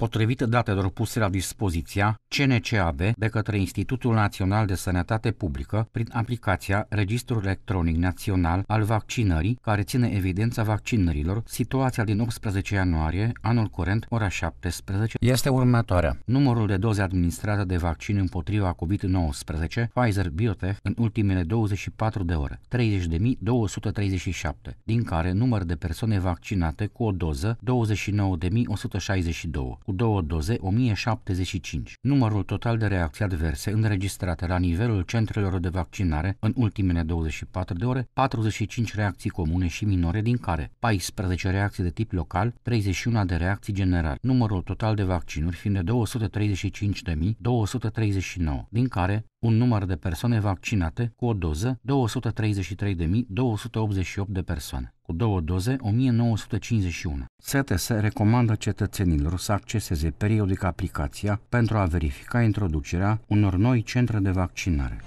Potrivit datelor puse la dispoziția CNCAB de către Institutul Național de Sănătate Publică prin aplicația Registrul Electronic Național al Vaccinării, care ține evidența vaccinărilor, situația din 18 ianuarie, anul curent, ora 17, este următoarea. Numărul de doze administrate de vaccin împotriva COVID-19, pfizer biotech în ultimele 24 de ore, 30.237, din care număr de persoane vaccinate cu o doză 29.162 cu două doze 1075. Numărul total de reacții adverse înregistrate la nivelul centrelor de vaccinare în ultimele 24 de ore, 45 reacții comune și minore, din care 14 reacții de tip local, 31 de reacții generale. Numărul total de vaccinuri fiind de 235.239, din care un număr de persoane vaccinate cu o doză 233.288 de persoane, cu două doze 1951. STS recomandă cetățenilor să acceseze periodic aplicația pentru a verifica introducerea unor noi centre de vaccinare.